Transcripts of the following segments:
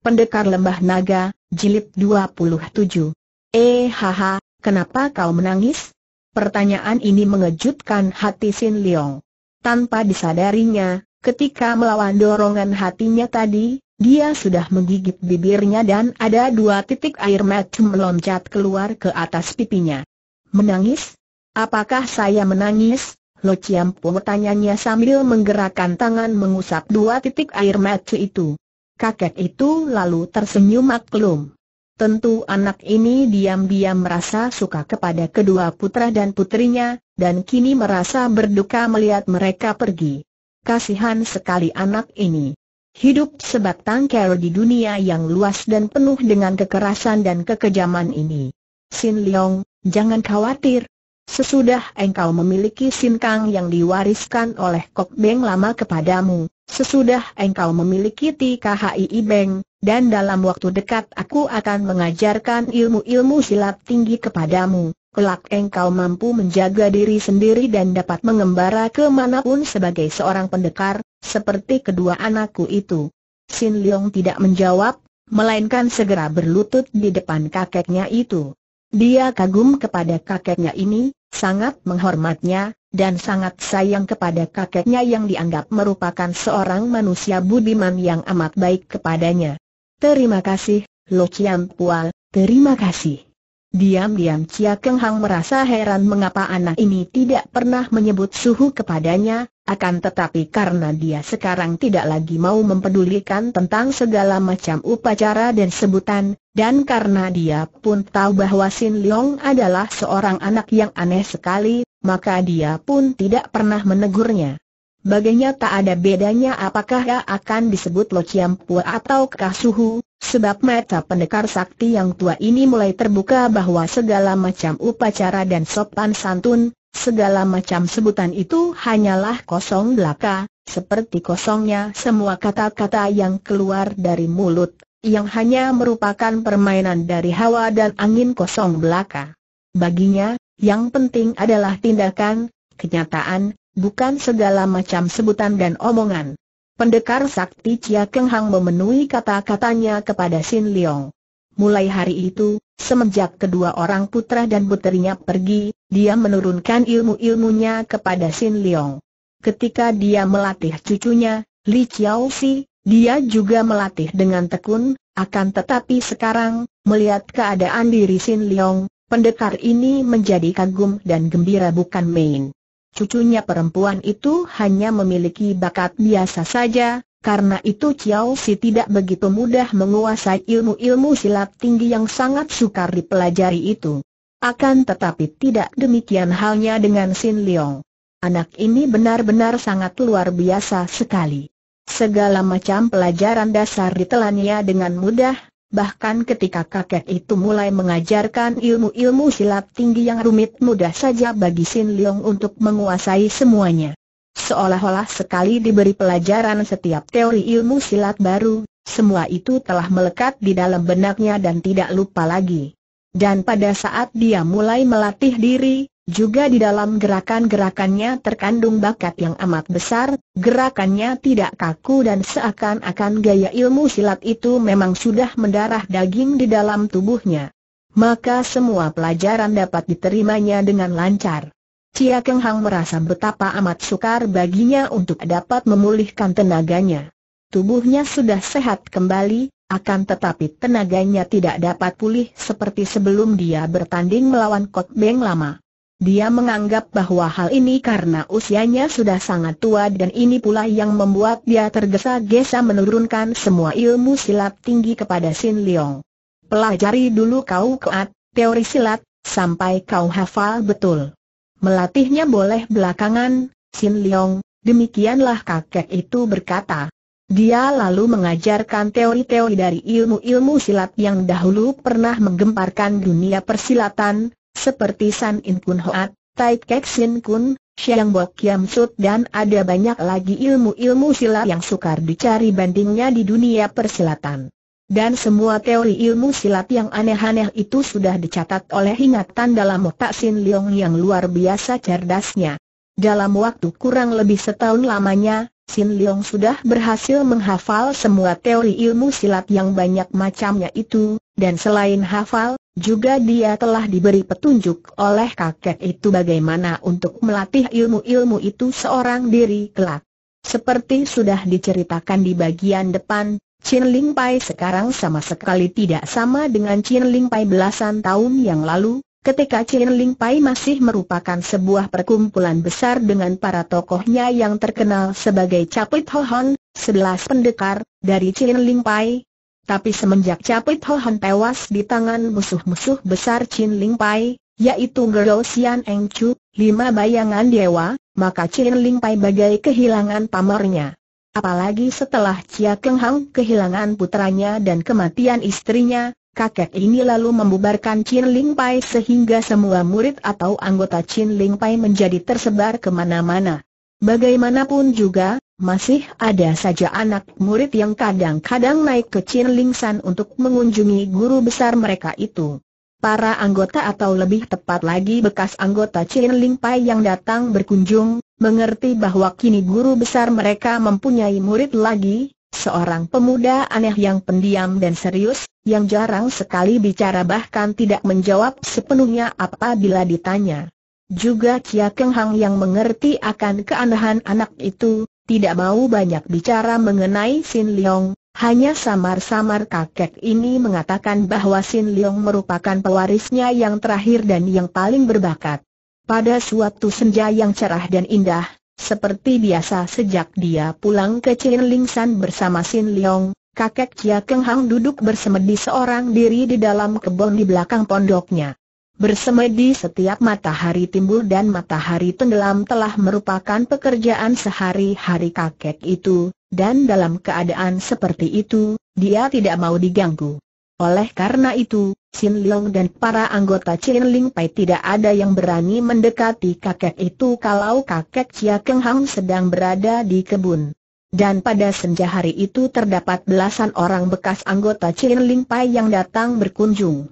Pendekar Lembah Naga, Jilid 27. Eh haha, kenapa kau menangis? Pertanyaan ini mengejutkan hati Sin Leong. Tanpa disadarinya, ketika melawan dorongan hatinya tadi, dia sudah menggigit bibirnya dan ada dua titik air mata meloncat keluar ke atas pipinya. Menangis? Apakah saya menangis? Lo Chiam tanyanya sambil menggerakkan tangan mengusap dua titik air mata itu. Kakek itu lalu tersenyum maklum. Tentu anak ini diam-diam merasa suka kepada kedua putra dan putrinya, dan kini merasa berduka melihat mereka pergi. Kasihan sekali anak ini. Hidup sebatang kara di dunia yang luas dan penuh dengan kekerasan dan kekejaman ini. Sin Leong, jangan khawatir. Sesudah engkau memiliki Sin Kang yang diwariskan oleh Kok Beng lama kepadamu, Sesudah engkau memiliki TKHI Beng, dan dalam waktu dekat aku akan mengajarkan ilmu-ilmu silat tinggi kepadamu. Kelak engkau mampu menjaga diri sendiri dan dapat mengembara kemanapun sebagai seorang pendekar, seperti kedua anakku itu. Sin Leong tidak menjawab, melainkan segera berlutut di depan kakeknya itu. Dia kagum kepada kakeknya ini, sangat menghormatnya, dan sangat sayang kepada kakeknya yang dianggap merupakan seorang manusia budiman yang amat baik kepadanya. Terima kasih, Lo Chiam Pual, terima kasih. Diam-diam Chia Keng Hang merasa heran mengapa anak ini tidak pernah menyebut suhu kepadanya, akan tetapi karena dia sekarang tidak lagi mau mempedulikan tentang segala macam upacara dan sebutan, dan karena dia pun tahu bahwa Sin Leong adalah seorang anak yang aneh sekali, maka dia pun tidak pernah menegurnya. Baginya tak ada bedanya apakah ia akan disebut Lo pua atau Kasuhu, sebab mata pendekar sakti yang tua ini mulai terbuka bahwa segala macam upacara dan sopan santun, segala macam sebutan itu hanyalah kosong belaka, seperti kosongnya semua kata-kata yang keluar dari mulut, yang hanya merupakan permainan dari hawa dan angin kosong belaka. Baginya, yang penting adalah tindakan, kenyataan, bukan segala macam sebutan dan omongan. Pendekar sakti Chia Keng Hang memenuhi kata-katanya kepada Sin Leong. Mulai hari itu, semenjak kedua orang putra dan putrinya pergi, dia menurunkan ilmu-ilmunya kepada Sin Leong. Ketika dia melatih cucunya, Li Chiao Si, dia juga melatih dengan tekun, akan tetapi sekarang, melihat keadaan diri Sin Leong, Pendekar ini menjadi kagum dan gembira bukan main. Cucunya perempuan itu hanya memiliki bakat biasa saja, karena itu Chiao Si tidak begitu mudah menguasai ilmu-ilmu silat tinggi yang sangat sukar dipelajari itu. Akan tetapi tidak demikian halnya dengan Sin Leong. Anak ini benar-benar sangat luar biasa sekali. Segala macam pelajaran dasar ditelannya dengan mudah, Bahkan ketika kakek itu mulai mengajarkan ilmu-ilmu silat tinggi yang rumit mudah saja bagi Sin Leong untuk menguasai semuanya. Seolah-olah sekali diberi pelajaran setiap teori ilmu silat baru, semua itu telah melekat di dalam benaknya dan tidak lupa lagi. Dan pada saat dia mulai melatih diri, juga di dalam gerakan-gerakannya terkandung bakat yang amat besar, gerakannya tidak kaku dan seakan-akan gaya ilmu silat itu memang sudah mendarah daging di dalam tubuhnya. Maka semua pelajaran dapat diterimanya dengan lancar. Cia Keng Hang merasa betapa amat sukar baginya untuk dapat memulihkan tenaganya. Tubuhnya sudah sehat kembali, akan tetapi tenaganya tidak dapat pulih seperti sebelum dia bertanding melawan Kot Beng lama. Dia menganggap bahwa hal ini karena usianya sudah sangat tua dan ini pula yang membuat dia tergesa-gesa menurunkan semua ilmu silat tinggi kepada Sin Leong. Pelajari dulu kau keat, teori silat, sampai kau hafal betul. Melatihnya boleh belakangan, Sin Leong, demikianlah kakek itu berkata. Dia lalu mengajarkan teori-teori dari ilmu-ilmu silat yang dahulu pernah menggemparkan dunia persilatan, seperti San In Kun Hoat, Tai Kek Sin Kun, Siang Bo Kiam Sut dan ada banyak lagi ilmu-ilmu silat yang sukar dicari bandingnya di dunia persilatan. Dan semua teori ilmu silat yang aneh-aneh itu sudah dicatat oleh ingatan dalam otak Sin Leong yang luar biasa cerdasnya. Dalam waktu kurang lebih setahun lamanya, Sin Leong sudah berhasil menghafal semua teori ilmu silat yang banyak macamnya itu, dan selain hafal, juga dia telah diberi petunjuk oleh kakek itu bagaimana untuk melatih ilmu-ilmu itu seorang diri kelak. Seperti sudah diceritakan di bagian depan, Chin Ling Pai sekarang sama sekali tidak sama dengan Chin Ling Pai belasan tahun yang lalu, ketika Chin Ling Pai masih merupakan sebuah perkumpulan besar dengan para tokohnya yang terkenal sebagai Capit Hohon, sebelas pendekar, dari Chin Ling Pai, tapi semenjak Capit Ho Han tewas di tangan musuh-musuh besar Chin Ling Pai, yaitu Gero Xian Eng Chu, lima bayangan dewa, maka Chin Ling Pai bagai kehilangan pamernya. Apalagi setelah Chia Keng Hang kehilangan putranya dan kematian istrinya, kakek ini lalu membubarkan Chin Ling Pai sehingga semua murid atau anggota Chin Ling Pai menjadi tersebar kemana-mana. Bagaimanapun juga, masih ada saja anak murid yang kadang-kadang naik ke Chinlingsan untuk mengunjungi guru besar mereka itu. Para anggota atau lebih tepat lagi bekas anggota Ling Pai yang datang berkunjung, mengerti bahwa kini guru besar mereka mempunyai murid lagi, seorang pemuda aneh yang pendiam dan serius, yang jarang sekali bicara bahkan tidak menjawab sepenuhnya apabila ditanya. Juga Chia Keng Hang yang mengerti akan keanehan anak itu, tidak mau banyak bicara mengenai Sin Leong, hanya samar-samar kakek ini mengatakan bahwa Sin Leong merupakan pewarisnya yang terakhir dan yang paling berbakat. Pada suatu senja yang cerah dan indah, seperti biasa sejak dia pulang ke Chin Ling San bersama Sin Leong, kakek Chia Keng Hang duduk bersemedi seorang diri di dalam kebun di belakang pondoknya. Bersemedi setiap matahari timbul dan matahari tenggelam telah merupakan pekerjaan sehari-hari kakek itu, dan dalam keadaan seperti itu, dia tidak mau diganggu. Oleh karena itu, Sin Leong dan para anggota Chin Ling Pai tidak ada yang berani mendekati kakek itu kalau kakek Chia Keng Hang sedang berada di kebun. Dan pada senja hari itu terdapat belasan orang bekas anggota Chin Ling Pai yang datang berkunjung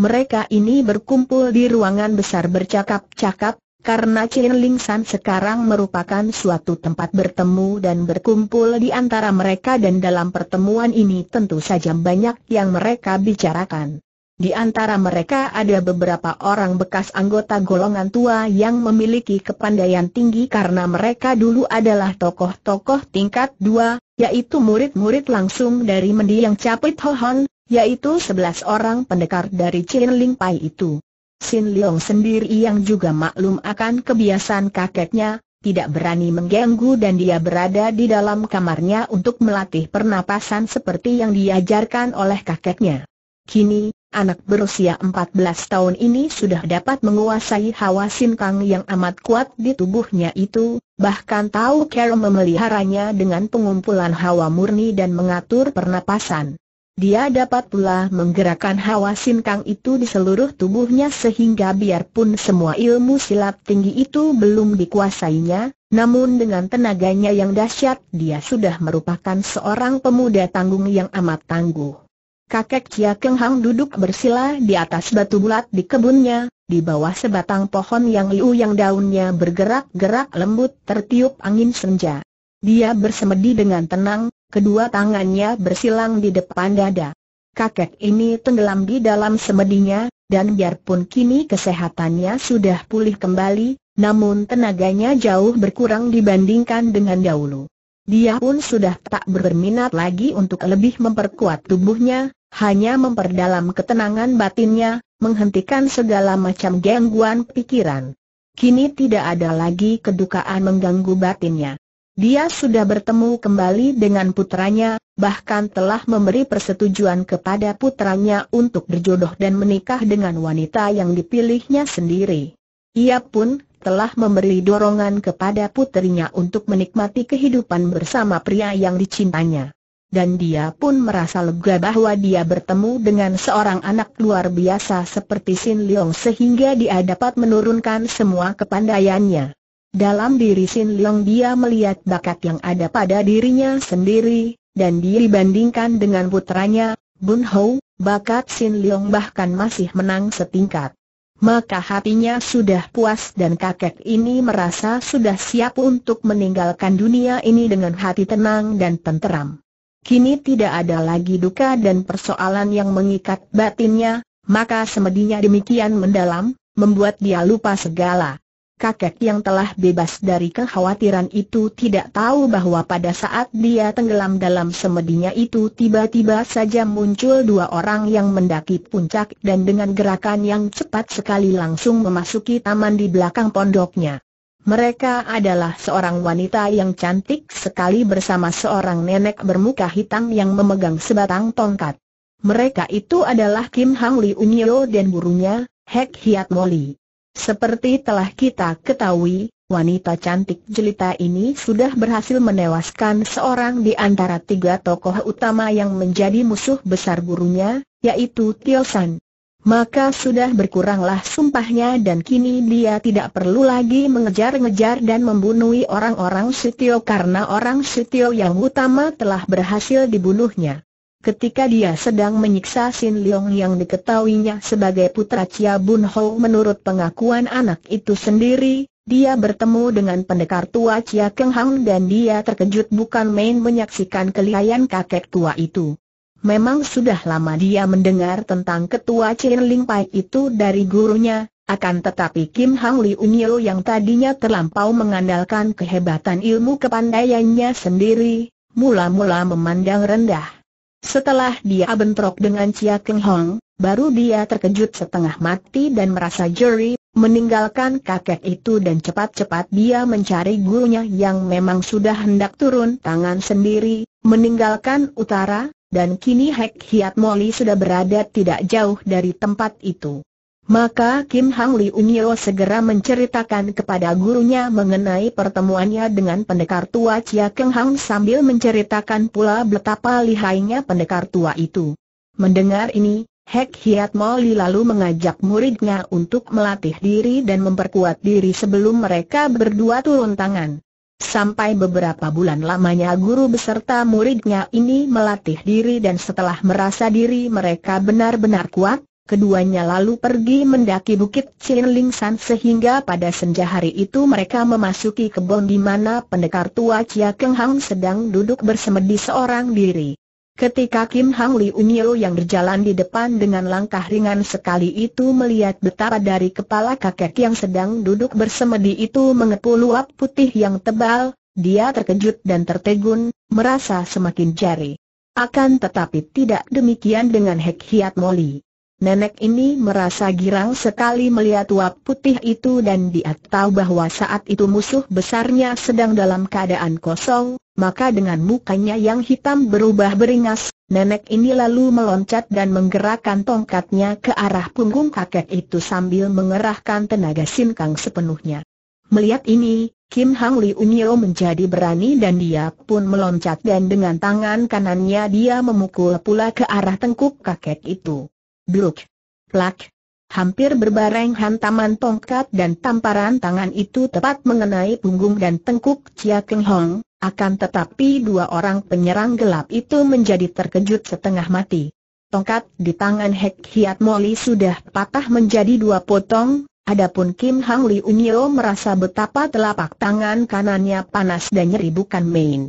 mereka ini berkumpul di ruangan besar bercakap-cakap, karena Chin Ling San sekarang merupakan suatu tempat bertemu dan berkumpul di antara mereka dan dalam pertemuan ini tentu saja banyak yang mereka bicarakan. Di antara mereka ada beberapa orang bekas anggota golongan tua yang memiliki kepandaian tinggi karena mereka dulu adalah tokoh-tokoh tingkat dua, yaitu murid-murid langsung dari mendiang Capit Hohon, yaitu sebelas orang pendekar dari Chin Ling Pai itu. Sin Leong sendiri yang juga maklum akan kebiasaan kakeknya, tidak berani mengganggu dan dia berada di dalam kamarnya untuk melatih pernapasan seperti yang diajarkan oleh kakeknya. Kini, anak berusia 14 tahun ini sudah dapat menguasai hawa Kang yang amat kuat di tubuhnya itu, bahkan tahu cara memeliharanya dengan pengumpulan hawa murni dan mengatur pernapasan. Dia dapat pula menggerakkan hawa sinkang itu di seluruh tubuhnya sehingga biarpun semua ilmu silat tinggi itu belum dikuasainya, namun dengan tenaganya yang dahsyat dia sudah merupakan seorang pemuda tanggung yang amat tangguh. Kakek Chia Keng Hang duduk bersila di atas batu bulat di kebunnya, di bawah sebatang pohon yang liu yang daunnya bergerak-gerak lembut tertiup angin senja. Dia bersemedi dengan tenang, kedua tangannya bersilang di depan dada. Kakek ini tenggelam di dalam semedinya, dan biarpun kini kesehatannya sudah pulih kembali, namun tenaganya jauh berkurang dibandingkan dengan dahulu. Dia pun sudah tak berminat lagi untuk lebih memperkuat tubuhnya, hanya memperdalam ketenangan batinnya, menghentikan segala macam gangguan pikiran. Kini tidak ada lagi kedukaan mengganggu batinnya. Dia sudah bertemu kembali dengan putranya, bahkan telah memberi persetujuan kepada putranya untuk berjodoh dan menikah dengan wanita yang dipilihnya sendiri. Ia pun telah memberi dorongan kepada putrinya untuk menikmati kehidupan bersama pria yang dicintanya. Dan dia pun merasa lega bahwa dia bertemu dengan seorang anak luar biasa seperti Sin Leong sehingga dia dapat menurunkan semua kepandaiannya. Dalam diri Sin Leong dia melihat bakat yang ada pada dirinya sendiri, dan dia dibandingkan dengan putranya, Bun Ho, bakat Sin Leong bahkan masih menang setingkat. Maka hatinya sudah puas dan kakek ini merasa sudah siap untuk meninggalkan dunia ini dengan hati tenang dan tenteram. Kini tidak ada lagi duka dan persoalan yang mengikat batinnya, maka semedinya demikian mendalam, membuat dia lupa segala kakek yang telah bebas dari kekhawatiran itu tidak tahu bahwa pada saat dia tenggelam dalam semedinya itu tiba-tiba saja muncul dua orang yang mendaki puncak dan dengan gerakan yang cepat sekali langsung memasuki taman di belakang pondoknya. Mereka adalah seorang wanita yang cantik sekali bersama seorang nenek bermuka hitam yang memegang sebatang tongkat. Mereka itu adalah Kim Hang Lee Unyo dan burunya, Hek Hiat Moli. Seperti telah kita ketahui, wanita cantik jelita ini sudah berhasil menewaskan seorang di antara tiga tokoh utama yang menjadi musuh besar gurunya, yaitu Tio San. Maka sudah berkuranglah sumpahnya dan kini dia tidak perlu lagi mengejar-ngejar dan membunuh orang-orang Sitio karena orang Sitio yang utama telah berhasil dibunuhnya. Ketika dia sedang menyiksa Sin Leong yang diketahuinya sebagai putra Chia Bun Ho menurut pengakuan anak itu sendiri, dia bertemu dengan pendekar tua Chia Keng Hang dan dia terkejut bukan main menyaksikan kelihayan kakek tua itu. Memang sudah lama dia mendengar tentang ketua Chin Ling Pai itu dari gurunya, akan tetapi Kim Hang Li Unyo yang tadinya terlampau mengandalkan kehebatan ilmu kepandaiannya sendiri, mula-mula memandang rendah. Setelah dia bentrok dengan Chia Keng Hong, baru dia terkejut setengah mati dan merasa jeri, meninggalkan kakek itu dan cepat-cepat dia mencari gurunya yang memang sudah hendak turun tangan sendiri, meninggalkan utara, dan kini Hek Hiat Moli sudah berada tidak jauh dari tempat itu. Maka Kim Hang Unyo segera menceritakan kepada gurunya mengenai pertemuannya dengan pendekar tua Chia Keng Hang sambil menceritakan pula betapa lihainya pendekar tua itu. Mendengar ini, Hek Hiat Moli lalu mengajak muridnya untuk melatih diri dan memperkuat diri sebelum mereka berdua turun tangan. Sampai beberapa bulan lamanya guru beserta muridnya ini melatih diri dan setelah merasa diri mereka benar-benar kuat, Keduanya lalu pergi mendaki bukit Chinlingsan sehingga pada senja hari itu mereka memasuki kebun di mana pendekar tua Chia Keng Hang sedang duduk bersemedi seorang diri. Ketika Kim Hang Li Unyo yang berjalan di depan dengan langkah ringan sekali itu melihat betapa dari kepala kakek yang sedang duduk bersemedi itu mengepul luap putih yang tebal, dia terkejut dan tertegun, merasa semakin jari. Akan tetapi tidak demikian dengan Hek Hiat Moli. Nenek ini merasa girang sekali melihat uap putih itu dan dia tahu bahwa saat itu musuh besarnya sedang dalam keadaan kosong, maka dengan mukanya yang hitam berubah beringas, nenek ini lalu meloncat dan menggerakkan tongkatnya ke arah punggung kakek itu sambil mengerahkan tenaga sinkang sepenuhnya. Melihat ini, Kim Hang Li Unyo menjadi berani dan dia pun meloncat dan dengan tangan kanannya dia memukul pula ke arah tengkuk kakek itu. Bluk. Plak. Hampir berbareng hantaman tongkat dan tamparan tangan itu tepat mengenai punggung dan tengkuk Chia Keng Hong, akan tetapi dua orang penyerang gelap itu menjadi terkejut setengah mati. Tongkat di tangan Hek Hiat Moli sudah patah menjadi dua potong, adapun Kim Hang Li Unyo merasa betapa telapak tangan kanannya panas dan nyeri bukan main.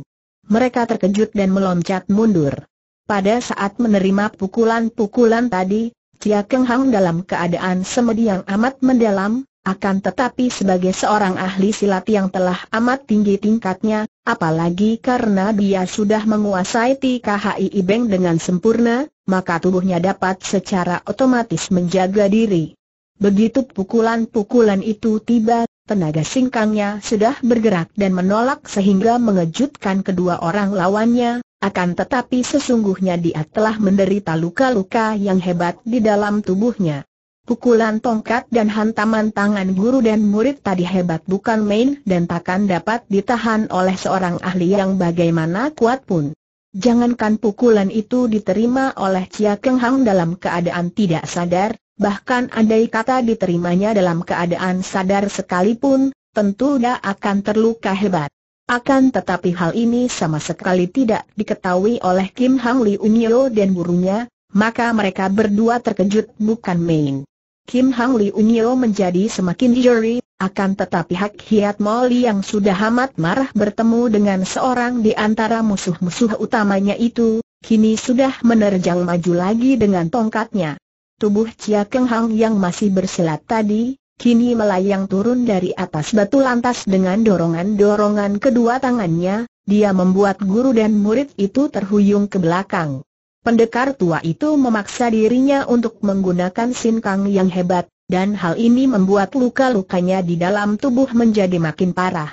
Mereka terkejut dan meloncat mundur. Pada saat menerima pukulan-pukulan tadi, Tia Keng Hang dalam keadaan semedi yang amat mendalam, akan tetapi sebagai seorang ahli silat yang telah amat tinggi tingkatnya, apalagi karena dia sudah menguasai TKHI Ibeng dengan sempurna, maka tubuhnya dapat secara otomatis menjaga diri. Begitu pukulan-pukulan itu tiba, tenaga singkangnya sudah bergerak dan menolak sehingga mengejutkan kedua orang lawannya, akan tetapi sesungguhnya dia telah menderita luka-luka yang hebat di dalam tubuhnya. Pukulan tongkat dan hantaman tangan guru dan murid tadi hebat bukan main dan takkan dapat ditahan oleh seorang ahli yang bagaimana kuat pun. Jangankan pukulan itu diterima oleh Chia Keng Hang dalam keadaan tidak sadar, bahkan andai kata diterimanya dalam keadaan sadar sekalipun, tentu dia akan terluka hebat. Akan tetapi hal ini sama sekali tidak diketahui oleh Kim Hang Li Unyo dan gurunya, maka mereka berdua terkejut bukan main. Kim Hang Li Unyo menjadi semakin juri, akan tetapi Hak Hiat Moli yang sudah amat marah bertemu dengan seorang di antara musuh-musuh utamanya itu, kini sudah menerjang maju lagi dengan tongkatnya. Tubuh Chia Keng Hang yang masih bersilat tadi, kini melayang turun dari atas batu lantas dengan dorongan-dorongan kedua tangannya, dia membuat guru dan murid itu terhuyung ke belakang. Pendekar tua itu memaksa dirinya untuk menggunakan sinkang yang hebat, dan hal ini membuat luka-lukanya di dalam tubuh menjadi makin parah.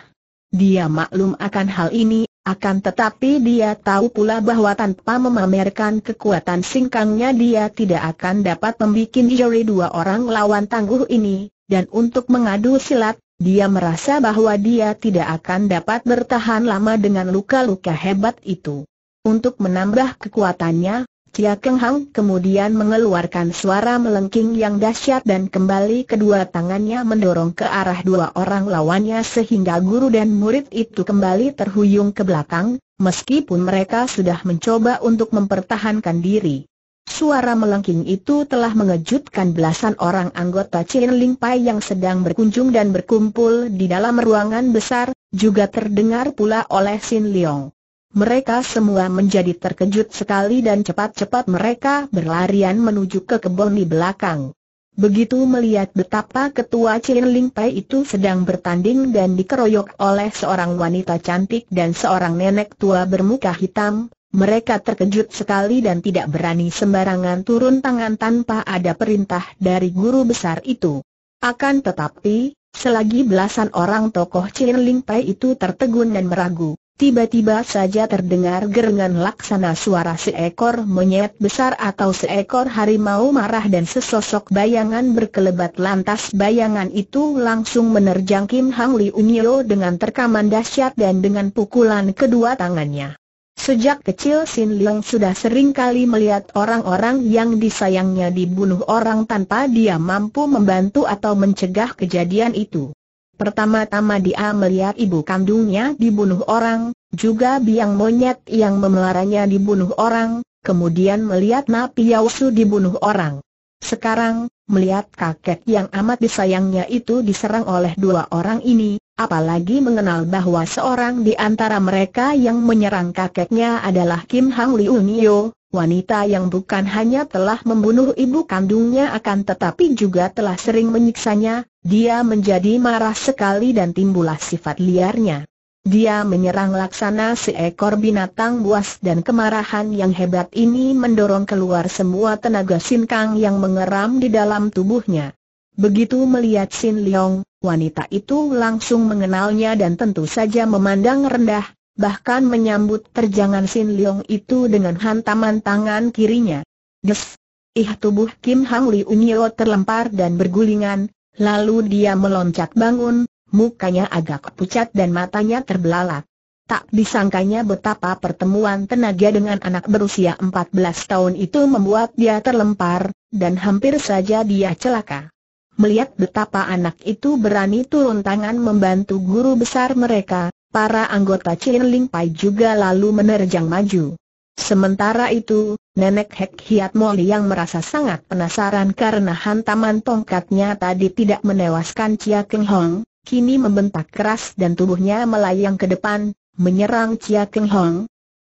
Dia maklum akan hal ini, akan tetapi dia tahu pula bahwa tanpa memamerkan kekuatan singkangnya dia tidak akan dapat membuat jari dua orang lawan tangguh ini, dan untuk mengadu silat, dia merasa bahwa dia tidak akan dapat bertahan lama dengan luka-luka hebat itu. Untuk menambah kekuatannya, Chia Keng Hang kemudian mengeluarkan suara melengking yang dahsyat dan kembali kedua tangannya mendorong ke arah dua orang lawannya sehingga guru dan murid itu kembali terhuyung ke belakang, meskipun mereka sudah mencoba untuk mempertahankan diri. Suara melengking itu telah mengejutkan belasan orang anggota Chin Ling Pai yang sedang berkunjung dan berkumpul di dalam ruangan besar, juga terdengar pula oleh Sin Leong. Mereka semua menjadi terkejut sekali dan cepat-cepat mereka berlarian menuju ke kebun di belakang. Begitu melihat betapa ketua Chin Ling Pai itu sedang bertanding dan dikeroyok oleh seorang wanita cantik dan seorang nenek tua bermuka hitam, mereka terkejut sekali dan tidak berani sembarangan turun tangan tanpa ada perintah dari guru besar itu. Akan tetapi, selagi belasan orang tokoh Chin Ling Pai itu tertegun dan meragu, Tiba-tiba saja terdengar gerengan laksana suara seekor monyet besar atau seekor harimau marah dan sesosok bayangan berkelebat lantas bayangan itu langsung menerjang Kim Hang Li Unyo dengan terkaman dahsyat dan dengan pukulan kedua tangannya. Sejak kecil Sin Leong sudah sering kali melihat orang-orang yang disayangnya dibunuh orang tanpa dia mampu membantu atau mencegah kejadian itu. Pertama-tama dia melihat ibu kandungnya dibunuh orang, juga biang monyet yang memelaranya dibunuh orang, kemudian melihat Napi Yawsu dibunuh orang. Sekarang, melihat kakek yang amat disayangnya itu diserang oleh dua orang ini, apalagi mengenal bahwa seorang di antara mereka yang menyerang kakeknya adalah Kim Hang Liu Nio, Wanita yang bukan hanya telah membunuh ibu kandungnya akan tetapi juga telah sering menyiksanya, dia menjadi marah sekali dan timbullah sifat liarnya. Dia menyerang laksana seekor binatang buas dan kemarahan yang hebat ini mendorong keluar semua tenaga sinkang yang mengeram di dalam tubuhnya. Begitu melihat Sin Leong, wanita itu langsung mengenalnya dan tentu saja memandang rendah, bahkan menyambut terjangan Sin Leong itu dengan hantaman tangan kirinya. Des! Ih tubuh Kim Hang Li Unyo terlempar dan bergulingan, lalu dia meloncat bangun, mukanya agak pucat dan matanya terbelalak. Tak disangkanya betapa pertemuan tenaga dengan anak berusia 14 tahun itu membuat dia terlempar, dan hampir saja dia celaka. Melihat betapa anak itu berani turun tangan membantu guru besar mereka, para anggota Chin Ling Pai juga lalu menerjang maju. Sementara itu, Nenek Hek Hiat Moli yang merasa sangat penasaran karena hantaman tongkatnya tadi tidak menewaskan Chia Keng Hong, kini membentak keras dan tubuhnya melayang ke depan, menyerang Chia Keng Hong.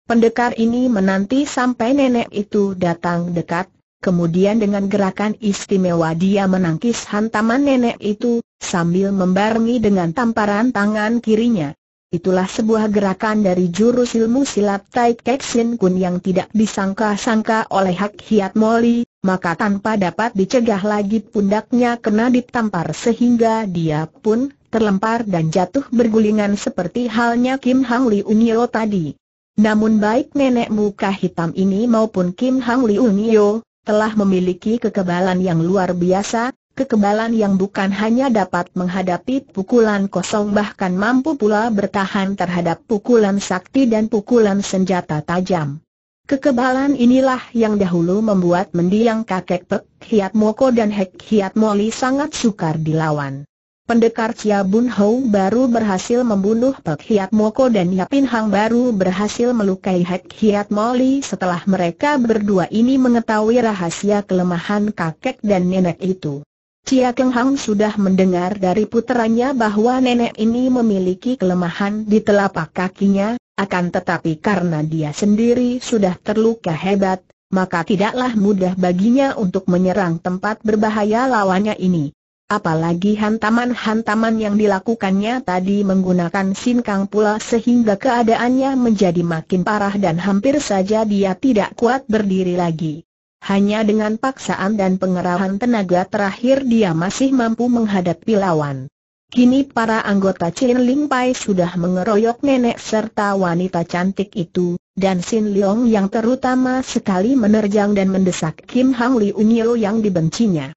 Pendekar ini menanti sampai nenek itu datang dekat, kemudian dengan gerakan istimewa dia menangkis hantaman nenek itu, sambil membarengi dengan tamparan tangan kirinya. Itulah sebuah gerakan dari jurus ilmu silat Tai Kek Sin Kun yang tidak disangka-sangka oleh Hak Hiat Moli, maka tanpa dapat dicegah lagi pundaknya kena ditampar sehingga dia pun terlempar dan jatuh bergulingan seperti halnya Kim Hang Li Unio tadi. Namun baik nenek muka hitam ini maupun Kim Hang Li Unio, telah memiliki kekebalan yang luar biasa, kekebalan yang bukan hanya dapat menghadapi pukulan kosong bahkan mampu pula bertahan terhadap pukulan sakti dan pukulan senjata tajam. Kekebalan inilah yang dahulu membuat mendiang kakek Pek Hiat Moko dan Hek Hiat Moli sangat sukar dilawan. Pendekar Chia Bun Hou baru berhasil membunuh Pek Hiat Moko dan Yapin Hang baru berhasil melukai Hek Hiat Moli setelah mereka berdua ini mengetahui rahasia kelemahan kakek dan nenek itu. Cia Keng Hang sudah mendengar dari puteranya bahwa nenek ini memiliki kelemahan di telapak kakinya, akan tetapi karena dia sendiri sudah terluka hebat, maka tidaklah mudah baginya untuk menyerang tempat berbahaya lawannya ini. Apalagi hantaman-hantaman yang dilakukannya tadi menggunakan sinkang pula sehingga keadaannya menjadi makin parah dan hampir saja dia tidak kuat berdiri lagi. Hanya dengan paksaan dan pengerahan tenaga terakhir dia masih mampu menghadapi lawan. Kini para anggota Chin Ling Pai sudah mengeroyok nenek serta wanita cantik itu, dan Sin Leong yang terutama sekali menerjang dan mendesak Kim Hang Li yang dibencinya.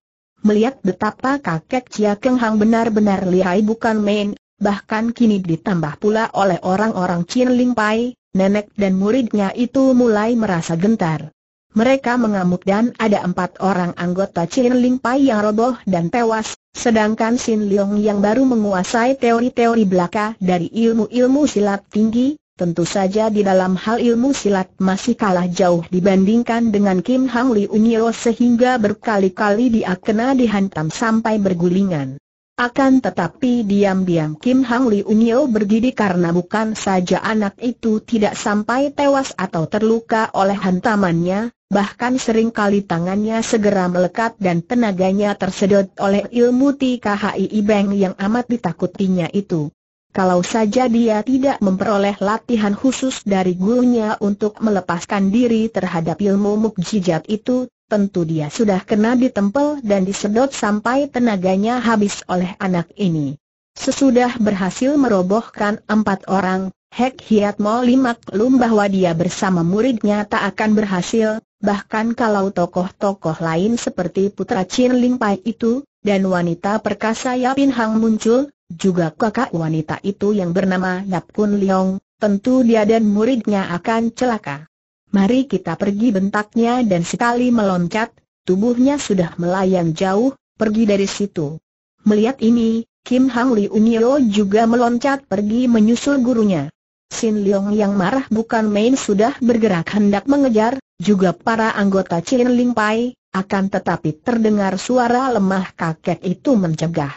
Melihat betapa kakek Chia Keng Hang benar-benar lihai bukan main, bahkan kini ditambah pula oleh orang-orang Chin Ling Pai, nenek dan muridnya itu mulai merasa gentar mereka mengamuk dan ada empat orang anggota Chin Ling Pai yang roboh dan tewas, sedangkan Sin Leong yang baru menguasai teori-teori belaka dari ilmu-ilmu silat tinggi, tentu saja di dalam hal ilmu silat masih kalah jauh dibandingkan dengan Kim Hang Li Unyo sehingga berkali-kali dia kena dihantam sampai bergulingan. Akan tetapi diam-diam Kim Hang Li Unyo berdiri karena bukan saja anak itu tidak sampai tewas atau terluka oleh hantamannya, bahkan seringkali tangannya segera melekat dan tenaganya tersedot oleh ilmu TKHI Beng yang amat ditakutinya itu. Kalau saja dia tidak memperoleh latihan khusus dari gurunya untuk melepaskan diri terhadap ilmu mukjizat itu, tentu dia sudah kena ditempel dan disedot sampai tenaganya habis oleh anak ini. Sesudah berhasil merobohkan empat orang, Hek Hiat Mo maklum bahwa dia bersama muridnya tak akan berhasil, bahkan kalau tokoh-tokoh lain seperti Putra Chin Ling Pai itu, dan wanita perkasa Yapin Hang muncul, juga kakak wanita itu yang bernama Yap Kun Leong, tentu dia dan muridnya akan celaka. Mari kita pergi bentaknya dan sekali meloncat, tubuhnya sudah melayang jauh, pergi dari situ. Melihat ini, Kim Hang Li Unio juga meloncat pergi menyusul gurunya. Sin Leong yang marah bukan main sudah bergerak hendak mengejar, juga para anggota Chin Ling Pai, akan tetapi terdengar suara lemah kakek itu mencegah.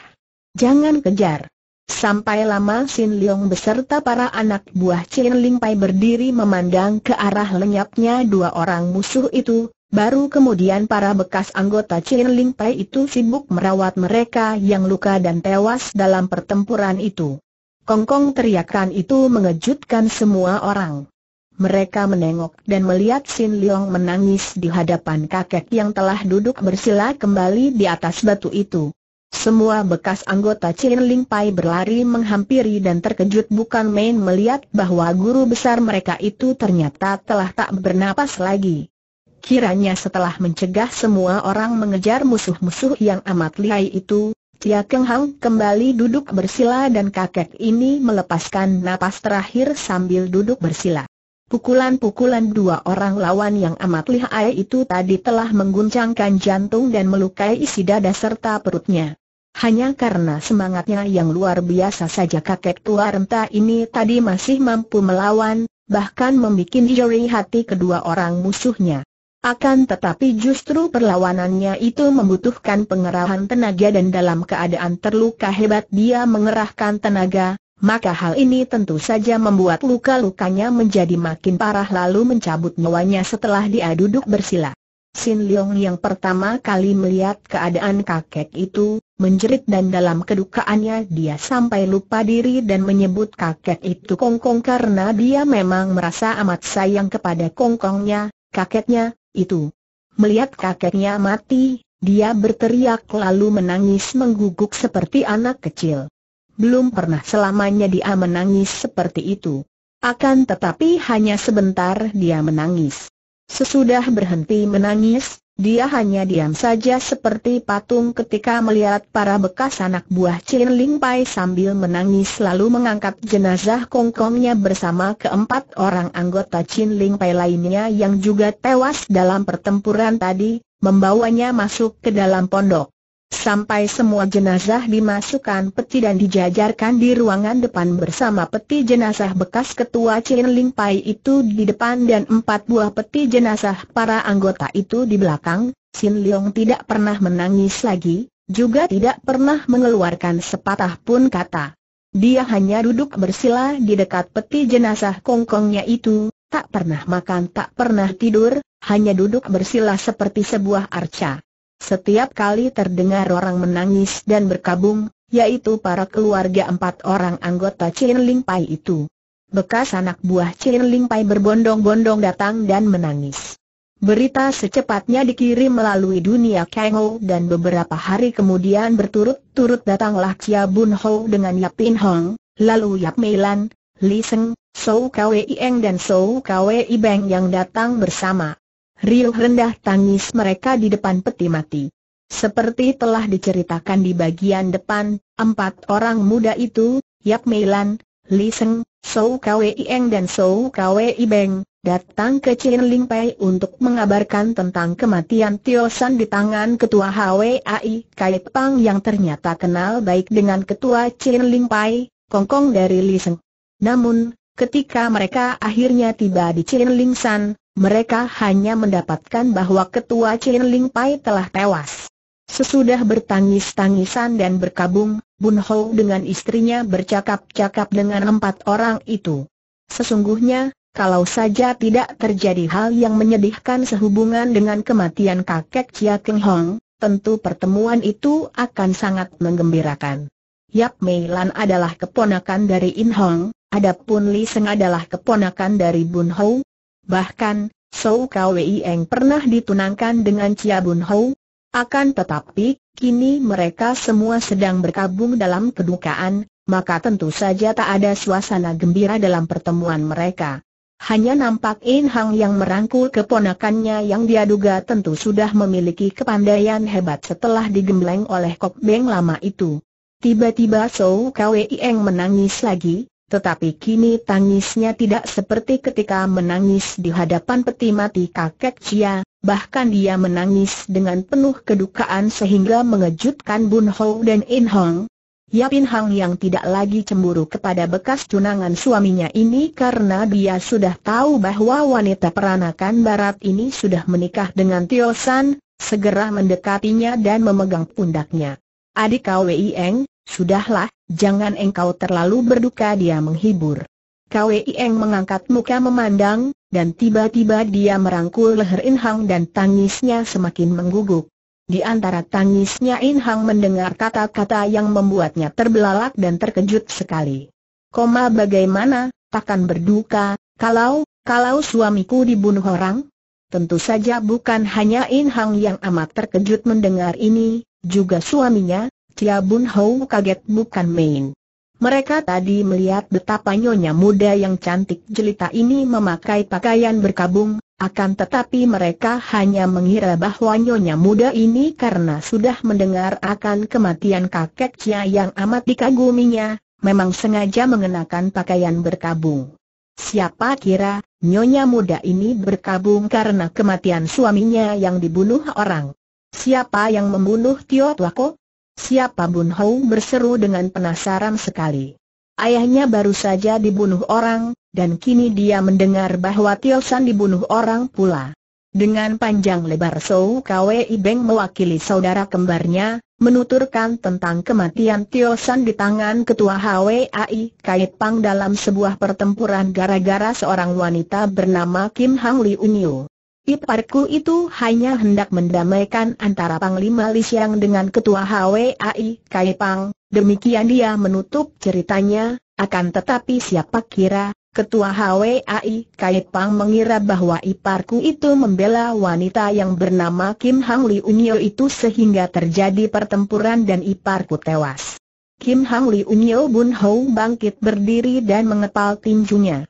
Jangan kejar. Sampai lama Sin Leong beserta para anak buah Chin Ling Pai berdiri memandang ke arah lenyapnya dua orang musuh itu, baru kemudian para bekas anggota Chin Ling Pai itu sibuk merawat mereka yang luka dan tewas dalam pertempuran itu. Kongkong teriakan itu mengejutkan semua orang. Mereka menengok dan melihat Sin Leong menangis di hadapan kakek yang telah duduk bersila kembali di atas batu itu. Semua bekas anggota Chin Ling Pai berlari menghampiri dan terkejut bukan main melihat bahwa guru besar mereka itu ternyata telah tak bernapas lagi. Kiranya setelah mencegah semua orang mengejar musuh-musuh yang amat lihai itu, Tia Keng Hang kembali duduk bersila dan kakek ini melepaskan napas terakhir sambil duduk bersila. Pukulan-pukulan dua orang lawan yang amat lihai itu tadi telah mengguncangkan jantung dan melukai isi dada serta perutnya. Hanya karena semangatnya yang luar biasa saja kakek tua renta ini tadi masih mampu melawan, bahkan membuat jeri hati kedua orang musuhnya. Akan tetapi justru perlawanannya itu membutuhkan pengerahan tenaga dan dalam keadaan terluka hebat dia mengerahkan tenaga, maka hal ini tentu saja membuat luka-lukanya menjadi makin parah lalu mencabut nyawanya setelah dia duduk bersila. Sin Leong yang pertama kali melihat keadaan kakek itu, menjerit dan dalam kedukaannya dia sampai lupa diri dan menyebut kakek itu kongkong -kong karena dia memang merasa amat sayang kepada kongkongnya, kakeknya, itu. Melihat kakeknya mati, dia berteriak lalu menangis mengguguk seperti anak kecil. Belum pernah selamanya dia menangis seperti itu. Akan tetapi hanya sebentar dia menangis. Sesudah berhenti menangis, dia hanya diam saja seperti patung ketika melihat para bekas anak buah Chin Ling Pai sambil menangis lalu mengangkat jenazah kongkongnya bersama keempat orang anggota Chin Ling Pai lainnya yang juga tewas dalam pertempuran tadi, membawanya masuk ke dalam pondok. Sampai semua jenazah dimasukkan peti dan dijajarkan di ruangan depan bersama peti jenazah bekas ketua Chin Ling Pai itu di depan dan empat buah peti jenazah para anggota itu di belakang, Sin Leong tidak pernah menangis lagi, juga tidak pernah mengeluarkan sepatah pun kata. Dia hanya duduk bersila di dekat peti jenazah kongkongnya itu, tak pernah makan tak pernah tidur, hanya duduk bersila seperti sebuah arca. Setiap kali terdengar orang menangis dan berkabung, yaitu para keluarga empat orang anggota Chin Ling Pai itu. Bekas anak buah Chin Ling Pai berbondong-bondong datang dan menangis. Berita secepatnya dikirim melalui dunia Ho dan beberapa hari kemudian berturut-turut datanglah Chia Bun Ho dengan Yap Pin Hong, lalu Yap Mei Lan, Li Seng, Sou Kwe Ieng dan Sou Kwe Beng yang datang bersama riuh rendah tangis mereka di depan peti mati. Seperti telah diceritakan di bagian depan, empat orang muda itu, Yap Meilan, Li Seng, Sou Kwei Eng dan Sou Kwei Beng, datang ke Chin Ling Pai untuk mengabarkan tentang kematian Tio San di tangan ketua HWAI Kai Pang yang ternyata kenal baik dengan ketua Chin Ling Pai, Kong dari Li Seng. Namun, ketika mereka akhirnya tiba di Chin Ling San, mereka hanya mendapatkan bahwa ketua Chin Ling Pai telah tewas. Sesudah bertangis-tangisan dan berkabung, Bun Hou dengan istrinya bercakap-cakap dengan empat orang itu. Sesungguhnya, kalau saja tidak terjadi hal yang menyedihkan sehubungan dengan kematian kakek Chia Keng Hong, tentu pertemuan itu akan sangat menggembirakan. Yap Mei Lan adalah keponakan dari In Hong, adapun Li Seng adalah keponakan dari Bun Hou, Bahkan, Sou Kwieng pernah ditunangkan dengan Chia Bun Hou. Akan tetapi, kini mereka semua sedang berkabung dalam kedukaan, maka tentu saja tak ada suasana gembira dalam pertemuan mereka. Hanya nampak In Hang yang merangkul keponakannya yang dia duga tentu sudah memiliki kepandaian hebat setelah digembleng oleh Kok Beng lama itu. Tiba-tiba Sou Kwieng menangis lagi, tetapi kini tangisnya tidak seperti ketika menangis di hadapan peti mati kakek Cia, bahkan dia menangis dengan penuh kedukaan sehingga mengejutkan Bun Ho dan In Hong. Yapin Hang yang tidak lagi cemburu kepada bekas tunangan suaminya ini karena dia sudah tahu bahwa wanita peranakan barat ini sudah menikah dengan Tio San, segera mendekatinya dan memegang pundaknya. Adik Wei Eng, sudahlah, jangan engkau terlalu berduka dia menghibur. Wei Eng mengangkat muka memandang, dan tiba-tiba dia merangkul leher In Hang dan tangisnya semakin mengguguk. Di antara tangisnya In Hang mendengar kata-kata yang membuatnya terbelalak dan terkejut sekali. Koma bagaimana, takkan berduka, kalau, kalau suamiku dibunuh orang? Tentu saja bukan hanya In Hang yang amat terkejut mendengar ini, juga suaminya, Chia Bun Hou kaget bukan main. Mereka tadi melihat betapa nyonya muda yang cantik jelita ini memakai pakaian berkabung, akan tetapi mereka hanya mengira bahwa nyonya muda ini karena sudah mendengar akan kematian kakek Chia yang amat dikaguminya, memang sengaja mengenakan pakaian berkabung. Siapa kira, nyonya muda ini berkabung karena kematian suaminya yang dibunuh orang. Siapa yang membunuh Tio Tuako? Siapa Bun Hou berseru dengan penasaran sekali. Ayahnya baru saja dibunuh orang, dan kini dia mendengar bahwa Tio San dibunuh orang pula. Dengan panjang lebar Sou Kwe Ibeng mewakili saudara kembarnya, menuturkan tentang kematian Tio San di tangan ketua HWAI Kait Pang dalam sebuah pertempuran gara-gara seorang wanita bernama Kim Hang Li Unyu. Iparku itu hanya hendak mendamaikan antara Panglima Li Xiang dengan Ketua HWAI, Kai Pang. Demikian dia menutup ceritanya, akan tetapi siapa kira, Ketua HWAI, Kai Pang mengira bahwa Iparku itu membela wanita yang bernama Kim Hang Li Unyo itu sehingga terjadi pertempuran dan Iparku tewas. Kim Hang Li Unyo Bun Hou bangkit berdiri dan mengepal tinjunya.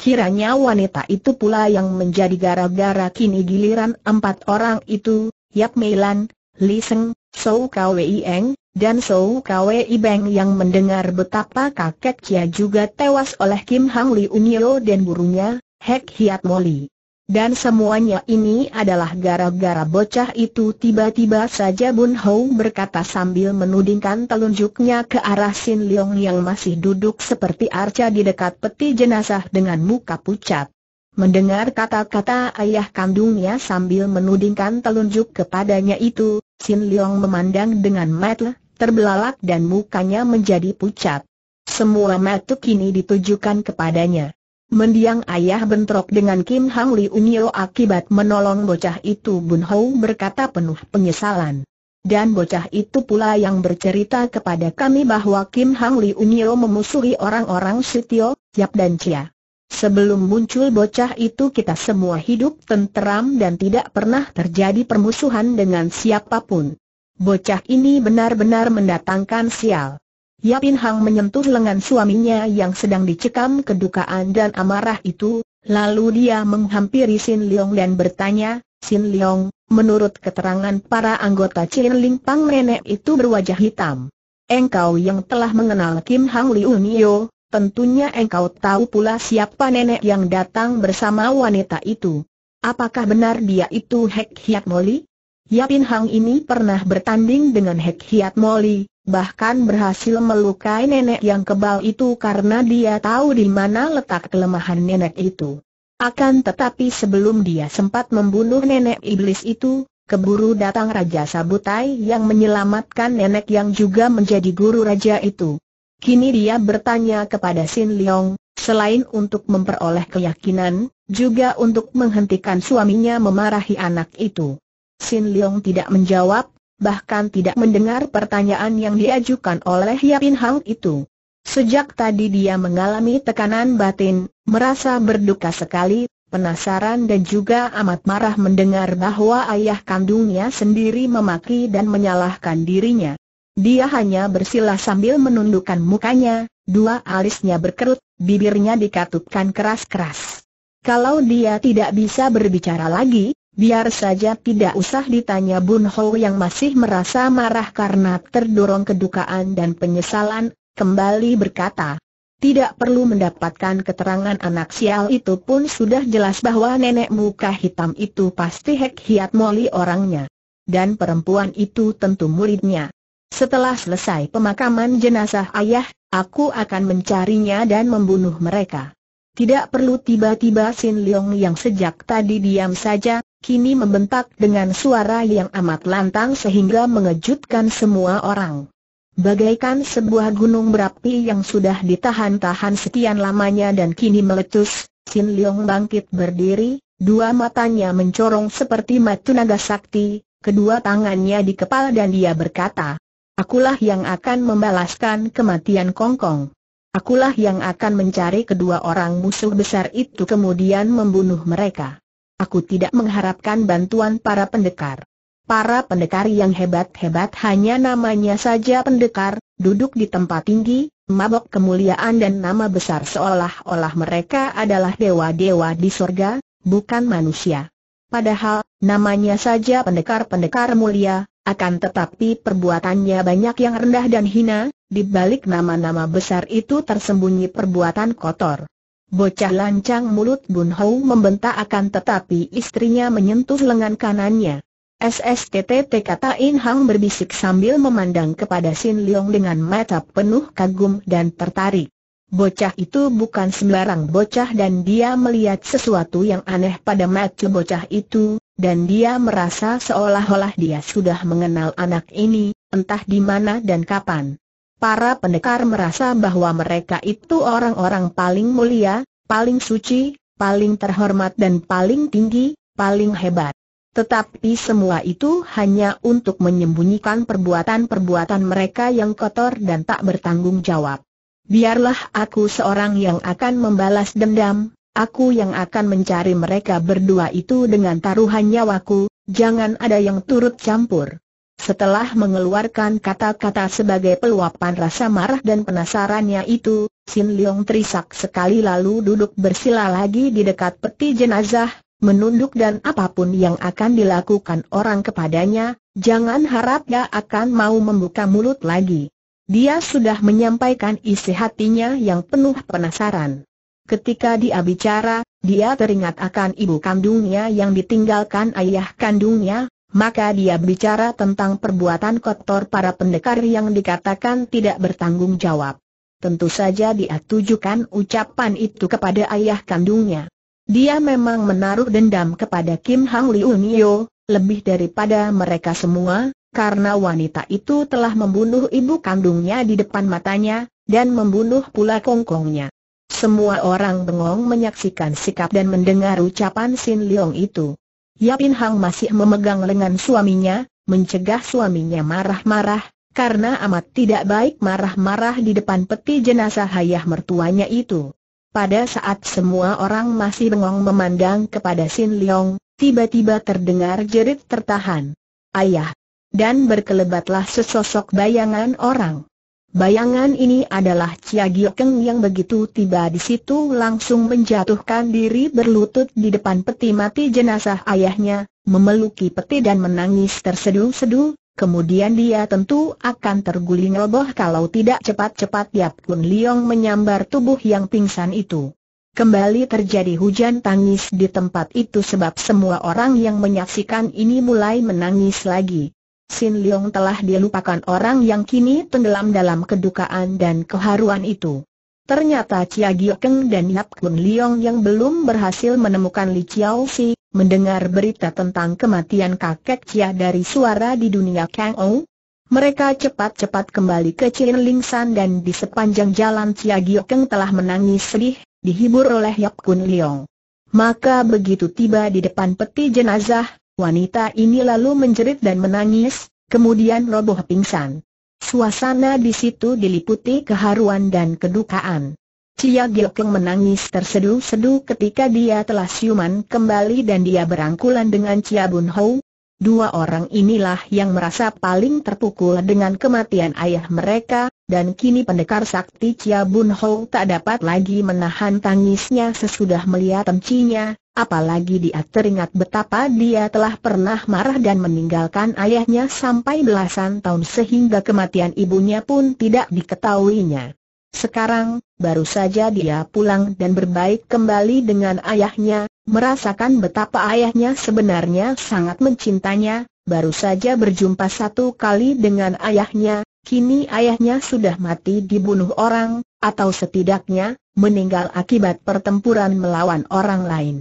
Kiranya wanita itu pula yang menjadi gara-gara kini giliran empat orang itu, Yap Meilan, Li Seng, Sou Kwei Eng, dan Sou Kwei Beng yang mendengar betapa kakek Chia juga tewas oleh Kim Hang Li Unyo dan burunya Hek Hiat Moli. Dan semuanya ini adalah gara-gara bocah itu tiba-tiba saja Bun Hou berkata sambil menudingkan telunjuknya ke arah Sin Leong yang masih duduk seperti arca di dekat peti jenazah dengan muka pucat. Mendengar kata-kata ayah kandungnya sambil menudingkan telunjuk kepadanya itu, Sin Leong memandang dengan mata terbelalak dan mukanya menjadi pucat. Semua mata kini ditujukan kepadanya. Mendiang ayah bentrok dengan Kim Hang Li Unyo akibat menolong bocah itu Bun Hou berkata penuh penyesalan. Dan bocah itu pula yang bercerita kepada kami bahwa Kim Hang Li Unyo memusuhi orang-orang Sitio, Yap dan Cia. Sebelum muncul bocah itu kita semua hidup tenteram dan tidak pernah terjadi permusuhan dengan siapapun. Bocah ini benar-benar mendatangkan sial. Yapin Hang menyentuh lengan suaminya yang sedang dicekam kedukaan dan amarah itu, lalu dia menghampiri Sin Leong dan bertanya, Sin Leong, menurut keterangan para anggota Chin Ling Pang nenek itu berwajah hitam. Engkau yang telah mengenal Kim Hang Liu Nio, tentunya engkau tahu pula siapa nenek yang datang bersama wanita itu. Apakah benar dia itu Hek Hiat Moli? Yapin Hang ini pernah bertanding dengan Hek Hiat Moli, bahkan berhasil melukai nenek yang kebal itu karena dia tahu di mana letak kelemahan nenek itu. Akan tetapi sebelum dia sempat membunuh nenek iblis itu, keburu datang Raja Sabutai yang menyelamatkan nenek yang juga menjadi guru raja itu. Kini dia bertanya kepada Sin Leong, selain untuk memperoleh keyakinan, juga untuk menghentikan suaminya memarahi anak itu. Sin Leong tidak menjawab, bahkan tidak mendengar pertanyaan yang diajukan oleh Yapin Hang itu. Sejak tadi dia mengalami tekanan batin, merasa berduka sekali, penasaran dan juga amat marah mendengar bahwa ayah kandungnya sendiri memaki dan menyalahkan dirinya. Dia hanya bersila sambil menundukkan mukanya, dua alisnya berkerut, bibirnya dikatupkan keras-keras. Kalau dia tidak bisa berbicara lagi, Biar saja tidak usah ditanya Bun Ho yang masih merasa marah karena terdorong kedukaan dan penyesalan, kembali berkata. Tidak perlu mendapatkan keterangan anak sial itu pun sudah jelas bahwa nenek muka hitam itu pasti Hek Hiat Moli orangnya. Dan perempuan itu tentu muridnya. Setelah selesai pemakaman jenazah ayah, aku akan mencarinya dan membunuh mereka. Tidak perlu tiba-tiba Sin Leong yang sejak tadi diam saja, kini membentak dengan suara yang amat lantang sehingga mengejutkan semua orang. Bagaikan sebuah gunung berapi yang sudah ditahan-tahan sekian lamanya dan kini meletus, Sin Leong bangkit berdiri, dua matanya mencorong seperti mata naga sakti, kedua tangannya di kepala dan dia berkata, Akulah yang akan membalaskan kematian Kongkong. Akulah yang akan mencari kedua orang musuh besar itu kemudian membunuh mereka aku tidak mengharapkan bantuan para pendekar. Para pendekar yang hebat-hebat hanya namanya saja pendekar, duduk di tempat tinggi, mabok kemuliaan dan nama besar seolah-olah mereka adalah dewa-dewa di sorga, bukan manusia. Padahal, namanya saja pendekar-pendekar mulia, akan tetapi perbuatannya banyak yang rendah dan hina, di balik nama-nama besar itu tersembunyi perbuatan kotor. Bocah lancang mulut Bun Hou membentak akan tetapi istrinya menyentuh lengan kanannya. SSTTT kata In Hang berbisik sambil memandang kepada Sin Leong dengan mata penuh kagum dan tertarik. Bocah itu bukan sembarang bocah dan dia melihat sesuatu yang aneh pada mata bocah itu, dan dia merasa seolah-olah dia sudah mengenal anak ini, entah di mana dan kapan para pendekar merasa bahwa mereka itu orang-orang paling mulia, paling suci, paling terhormat dan paling tinggi, paling hebat. Tetapi semua itu hanya untuk menyembunyikan perbuatan-perbuatan mereka yang kotor dan tak bertanggung jawab. Biarlah aku seorang yang akan membalas dendam, aku yang akan mencari mereka berdua itu dengan taruhan nyawaku, jangan ada yang turut campur. Setelah mengeluarkan kata-kata sebagai peluapan rasa marah dan penasarannya itu, Sin Leong terisak sekali lalu duduk bersila lagi di dekat peti jenazah, menunduk dan apapun yang akan dilakukan orang kepadanya, jangan harap dia akan mau membuka mulut lagi. Dia sudah menyampaikan isi hatinya yang penuh penasaran. Ketika dia bicara, dia teringat akan ibu kandungnya yang ditinggalkan ayah kandungnya, maka dia bicara tentang perbuatan kotor para pendekar yang dikatakan tidak bertanggung jawab. Tentu saja dia tujukan ucapan itu kepada ayah kandungnya. Dia memang menaruh dendam kepada Kim Hang Yeo, lebih daripada mereka semua, karena wanita itu telah membunuh ibu kandungnya di depan matanya, dan membunuh pula kongkongnya. Semua orang bengong menyaksikan sikap dan mendengar ucapan Sin Leong itu. Yapin Hang masih memegang lengan suaminya, mencegah suaminya marah-marah, karena amat tidak baik marah-marah di depan peti jenazah ayah mertuanya itu. Pada saat semua orang masih bengong memandang kepada Sin Leong, tiba-tiba terdengar jerit tertahan. Ayah! Dan berkelebatlah sesosok bayangan orang. Bayangan ini adalah Chia Giokeng yang begitu tiba di situ langsung menjatuhkan diri berlutut di depan peti mati jenazah ayahnya, memeluki peti dan menangis terseduh-seduh, kemudian dia tentu akan terguling roboh kalau tidak cepat-cepat Yap Kun Leong menyambar tubuh yang pingsan itu. Kembali terjadi hujan tangis di tempat itu sebab semua orang yang menyaksikan ini mulai menangis lagi. Sin Leong telah dilupakan orang yang kini tenggelam dalam kedukaan dan keharuan itu. Ternyata Chia Giokeng dan Yap Kun Leong yang belum berhasil menemukan Li Chiao Si, mendengar berita tentang kematian kakek Chia dari suara di dunia Kang Ou. Mereka cepat-cepat kembali ke Chin Ling San dan di sepanjang jalan Chia Giokeng telah menangis sedih, dihibur oleh Yap Kun Leong. Maka begitu tiba di depan peti jenazah, Wanita ini lalu menjerit dan menangis, kemudian roboh pingsan. Suasana di situ diliputi keharuan dan kedukaan. Cia Gilkeng menangis terseduh-seduh ketika dia telah siuman kembali dan dia berangkulan dengan Cia Bun Hou. Dua orang inilah yang merasa paling terpukul dengan kematian ayah mereka, dan kini pendekar sakti Cia Bun Hou tak dapat lagi menahan tangisnya sesudah melihat emcinya, Apalagi dia teringat betapa dia telah pernah marah dan meninggalkan ayahnya sampai belasan tahun sehingga kematian ibunya pun tidak diketahuinya. Sekarang, baru saja dia pulang dan berbaik kembali dengan ayahnya, merasakan betapa ayahnya sebenarnya sangat mencintanya, baru saja berjumpa satu kali dengan ayahnya, kini ayahnya sudah mati dibunuh orang, atau setidaknya, meninggal akibat pertempuran melawan orang lain.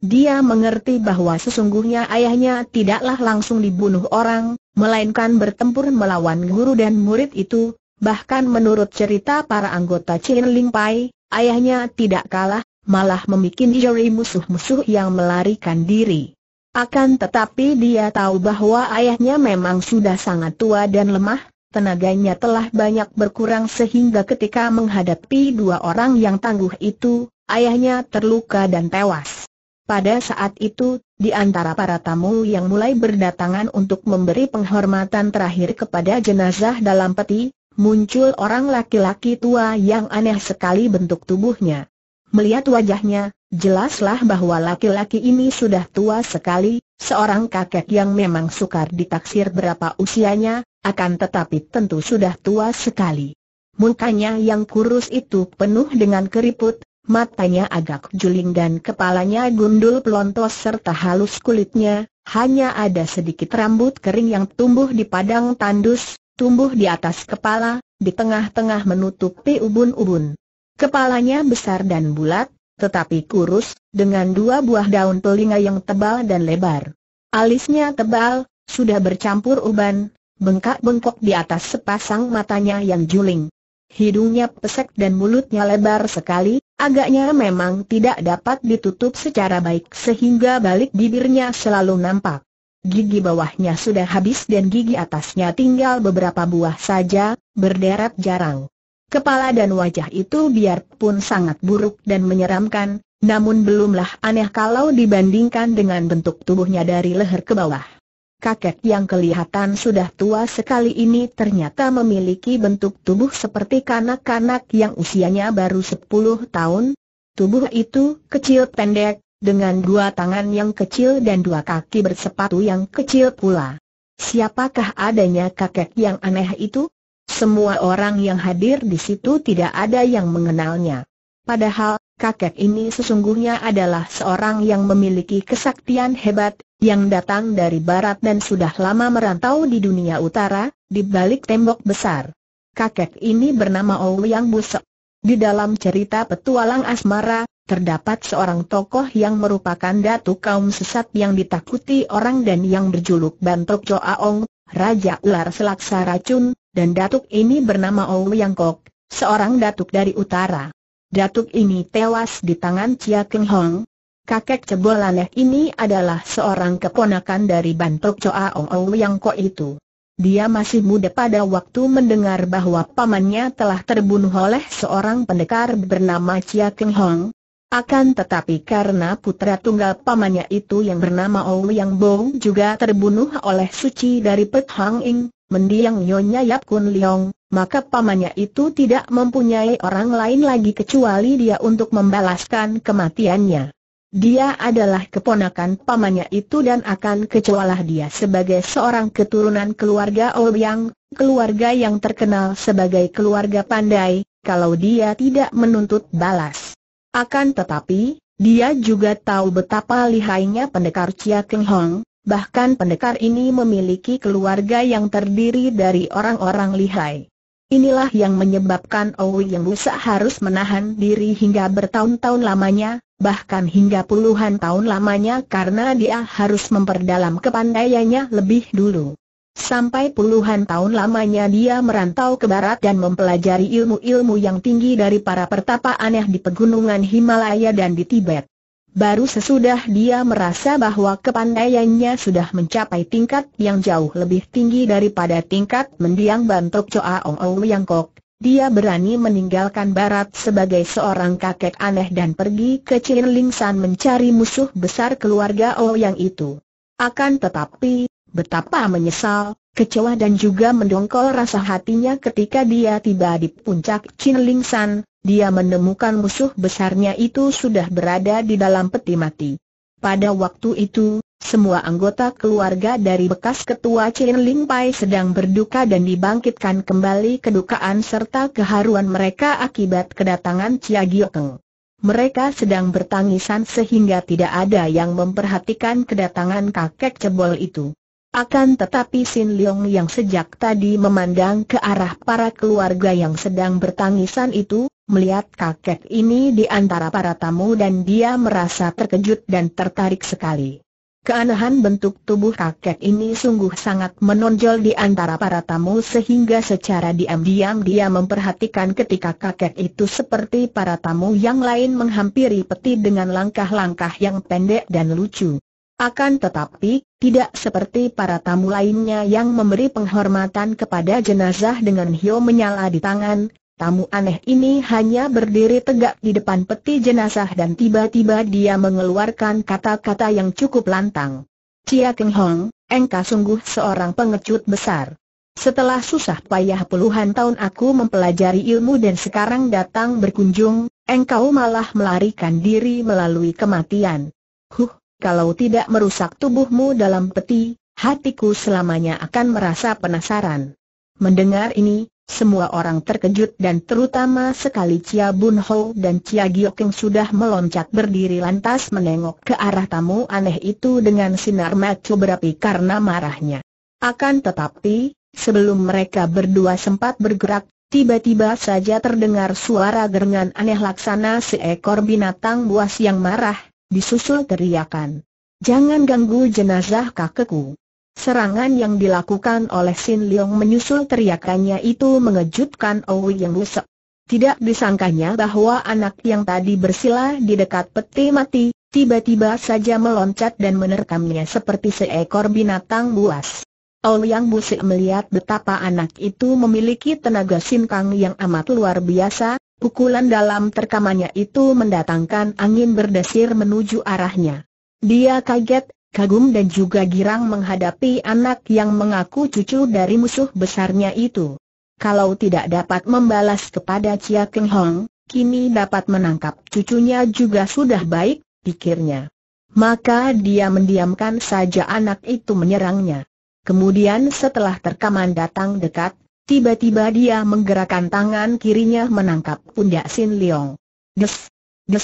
Dia mengerti bahwa sesungguhnya ayahnya tidaklah langsung dibunuh orang, melainkan bertempur melawan guru dan murid itu, bahkan menurut cerita para anggota Chin Ling Pai, ayahnya tidak kalah, malah membuat jari musuh-musuh yang melarikan diri. Akan tetapi dia tahu bahwa ayahnya memang sudah sangat tua dan lemah, tenaganya telah banyak berkurang sehingga ketika menghadapi dua orang yang tangguh itu, ayahnya terluka dan tewas. Pada saat itu, di antara para tamu yang mulai berdatangan untuk memberi penghormatan terakhir kepada jenazah dalam peti, muncul orang laki-laki tua yang aneh sekali bentuk tubuhnya. Melihat wajahnya, jelaslah bahwa laki-laki ini sudah tua sekali, seorang kakek yang memang sukar ditaksir berapa usianya, akan tetapi tentu sudah tua sekali. Mukanya yang kurus itu penuh dengan keriput, matanya agak juling dan kepalanya gundul pelontos serta halus kulitnya, hanya ada sedikit rambut kering yang tumbuh di padang tandus, tumbuh di atas kepala, di tengah-tengah menutupi ubun-ubun. Kepalanya besar dan bulat, tetapi kurus, dengan dua buah daun telinga yang tebal dan lebar. Alisnya tebal, sudah bercampur uban, bengkak-bengkok di atas sepasang matanya yang juling. Hidungnya pesek dan mulutnya lebar sekali, Agaknya memang tidak dapat ditutup secara baik sehingga balik bibirnya selalu nampak. Gigi bawahnya sudah habis dan gigi atasnya tinggal beberapa buah saja, berderet jarang. Kepala dan wajah itu biarpun sangat buruk dan menyeramkan, namun belumlah aneh kalau dibandingkan dengan bentuk tubuhnya dari leher ke bawah kakek yang kelihatan sudah tua sekali ini ternyata memiliki bentuk tubuh seperti kanak-kanak yang usianya baru 10 tahun. Tubuh itu kecil pendek, dengan dua tangan yang kecil dan dua kaki bersepatu yang kecil pula. Siapakah adanya kakek yang aneh itu? Semua orang yang hadir di situ tidak ada yang mengenalnya. Padahal, kakek ini sesungguhnya adalah seorang yang memiliki kesaktian hebat, yang datang dari barat dan sudah lama merantau di dunia utara, di balik tembok besar. Kakek ini bernama Ouyang Busek. Di dalam cerita petualang asmara, terdapat seorang tokoh yang merupakan datu kaum sesat yang ditakuti orang dan yang berjuluk Bantok Joaong, Raja Ular Selaksa Racun, dan datuk ini bernama Ouyang Kok, seorang datuk dari utara. Datuk ini tewas di tangan Chia Keng Hong, kakek cebol aneh ini adalah seorang keponakan dari Bantok Choa Ong yang kok itu. Dia masih muda pada waktu mendengar bahwa pamannya telah terbunuh oleh seorang pendekar bernama Chia Keng Hong. Akan tetapi karena putra tunggal pamannya itu yang bernama Ong Yang Bo juga terbunuh oleh suci dari Pet Hang Ing, mendiang Nyonya Yap Kun Leong, maka pamannya itu tidak mempunyai orang lain lagi kecuali dia untuk membalaskan kematiannya. Dia adalah keponakan pamannya itu dan akan kecualah dia sebagai seorang keturunan keluarga Ouyang, keluarga yang terkenal sebagai keluarga pandai, kalau dia tidak menuntut balas. Akan tetapi, dia juga tahu betapa lihainya pendekar Chia Keng Hong, bahkan pendekar ini memiliki keluarga yang terdiri dari orang-orang lihai. Inilah yang menyebabkan Ouyang Busa harus menahan diri hingga bertahun-tahun lamanya, bahkan hingga puluhan tahun lamanya karena dia harus memperdalam kepandaiannya lebih dulu. Sampai puluhan tahun lamanya dia merantau ke barat dan mempelajari ilmu-ilmu yang tinggi dari para pertapa aneh di pegunungan Himalaya dan di Tibet. Baru sesudah dia merasa bahwa kepandaiannya sudah mencapai tingkat yang jauh lebih tinggi daripada tingkat mendiang bantok Choa Ong Ong Yang Kok, dia berani meninggalkan barat sebagai seorang kakek aneh dan pergi ke ling mencari musuh besar keluarga oh yang itu. Akan tetapi, betapa menyesal, kecewa dan juga mendongkol rasa hatinya ketika dia tiba di puncak ling dia menemukan musuh besarnya itu sudah berada di dalam peti mati. Pada waktu itu, semua anggota keluarga dari bekas ketua Chin Ling Pai sedang berduka dan dibangkitkan kembali kedukaan serta keharuan mereka akibat kedatangan Chia Giokeng. Mereka sedang bertangisan sehingga tidak ada yang memperhatikan kedatangan kakek cebol itu. Akan tetapi Sin Leong yang sejak tadi memandang ke arah para keluarga yang sedang bertangisan itu, melihat kakek ini di antara para tamu dan dia merasa terkejut dan tertarik sekali. Keanehan bentuk tubuh kakek ini sungguh sangat menonjol di antara para tamu sehingga secara diam-diam dia memperhatikan ketika kakek itu seperti para tamu yang lain menghampiri peti dengan langkah-langkah yang pendek dan lucu. Akan tetapi, tidak seperti para tamu lainnya yang memberi penghormatan kepada jenazah dengan hio menyala di tangan, Tamu aneh ini hanya berdiri tegak di depan peti jenazah dan tiba-tiba dia mengeluarkan kata-kata yang cukup lantang. Cia Keng Hong, engkau sungguh seorang pengecut besar. Setelah susah payah puluhan tahun aku mempelajari ilmu dan sekarang datang berkunjung, engkau malah melarikan diri melalui kematian. Huh, kalau tidak merusak tubuhmu dalam peti, hatiku selamanya akan merasa penasaran. Mendengar ini, semua orang terkejut dan terutama sekali Chia Bun Ho dan Chia Giok yang sudah meloncat berdiri lantas menengok ke arah tamu aneh itu dengan sinar mata berapi karena marahnya. Akan tetapi, sebelum mereka berdua sempat bergerak, tiba-tiba saja terdengar suara gerengan aneh laksana seekor binatang buas yang marah, disusul teriakan. Jangan ganggu jenazah kakekku. Serangan yang dilakukan oleh Sin Leong menyusul teriakannya itu mengejutkan Owi yang rusak. Tidak disangkanya bahwa anak yang tadi bersila di dekat peti mati, tiba-tiba saja meloncat dan menerkamnya seperti seekor binatang buas. Ouyang Busik melihat betapa anak itu memiliki tenaga sinkang yang amat luar biasa, pukulan dalam terkamannya itu mendatangkan angin berdesir menuju arahnya. Dia kaget, kagum dan juga girang menghadapi anak yang mengaku cucu dari musuh besarnya itu. Kalau tidak dapat membalas kepada Chia Keng Hong, kini dapat menangkap cucunya juga sudah baik, pikirnya. Maka dia mendiamkan saja anak itu menyerangnya. Kemudian setelah terkaman datang dekat, tiba-tiba dia menggerakkan tangan kirinya menangkap pundak Sin Leong. Des, des,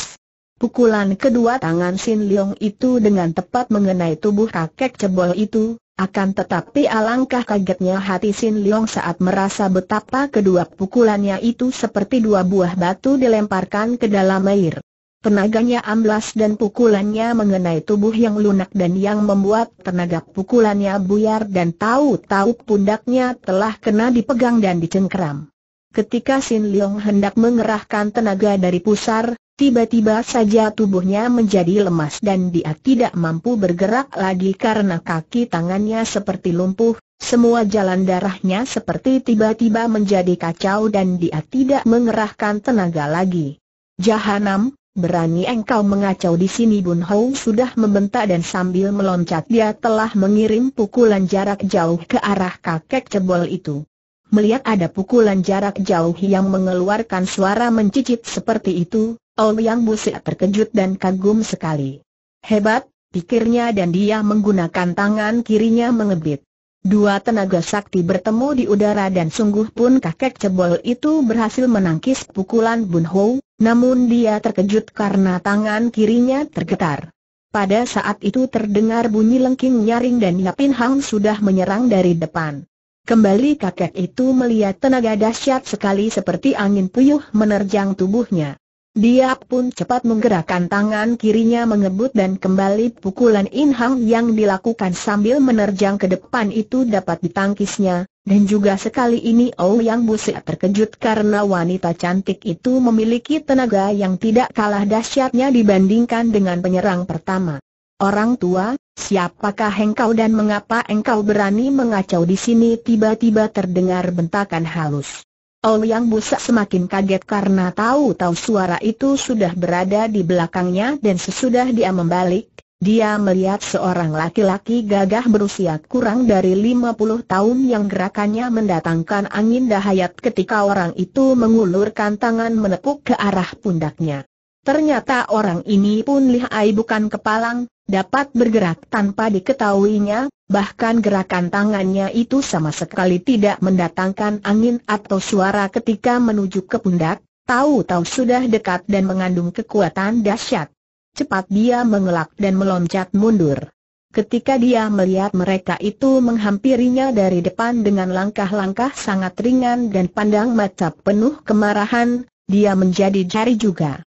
Pukulan kedua tangan Sin Leong itu dengan tepat mengenai tubuh kakek cebol itu, akan tetapi alangkah kagetnya hati Sin Leong saat merasa betapa kedua pukulannya itu seperti dua buah batu dilemparkan ke dalam air. Tenaganya amblas dan pukulannya mengenai tubuh yang lunak dan yang membuat tenaga pukulannya buyar dan tahu-tahu pundaknya telah kena dipegang dan dicengkeram. Ketika Sin Leong hendak mengerahkan tenaga dari pusar, Tiba-tiba saja tubuhnya menjadi lemas dan dia tidak mampu bergerak lagi karena kaki tangannya seperti lumpuh, semua jalan darahnya seperti tiba-tiba menjadi kacau dan dia tidak mengerahkan tenaga lagi. Jahanam, berani engkau mengacau di sini Bun Hou sudah membentak dan sambil meloncat dia telah mengirim pukulan jarak jauh ke arah kakek cebol itu. Melihat ada pukulan jarak jauh yang mengeluarkan suara mencicit seperti itu, yang Busia terkejut dan kagum sekali. Hebat, pikirnya dan dia menggunakan tangan kirinya mengebit. Dua tenaga sakti bertemu di udara dan sungguh pun kakek cebol itu berhasil menangkis pukulan Bun Ho, namun dia terkejut karena tangan kirinya tergetar. Pada saat itu terdengar bunyi lengking nyaring dan Yapin Hang sudah menyerang dari depan. Kembali kakek itu melihat tenaga dahsyat sekali seperti angin puyuh menerjang tubuhnya. Dia pun cepat menggerakkan tangan kirinya mengebut dan kembali pukulan inhang yang dilakukan sambil menerjang ke depan itu dapat ditangkisnya, dan juga sekali ini Oh Yang Buset terkejut karena wanita cantik itu memiliki tenaga yang tidak kalah dahsyatnya dibandingkan dengan penyerang pertama. Orang tua, siapakah engkau dan mengapa engkau berani mengacau di sini tiba-tiba terdengar bentakan halus. Oliang Busa semakin kaget karena tahu-tahu suara itu sudah berada di belakangnya dan sesudah dia membalik, dia melihat seorang laki-laki gagah berusia kurang dari 50 tahun yang gerakannya mendatangkan angin dahayat ketika orang itu mengulurkan tangan menepuk ke arah pundaknya. Ternyata orang ini pun lihai bukan kepalang, dapat bergerak tanpa diketahuinya, bahkan gerakan tangannya itu sama sekali tidak mendatangkan angin atau suara ketika menuju ke pundak, tahu-tahu sudah dekat dan mengandung kekuatan dahsyat. Cepat dia mengelak dan meloncat mundur. Ketika dia melihat mereka itu menghampirinya dari depan dengan langkah-langkah sangat ringan dan pandang mata penuh kemarahan, dia menjadi jari juga.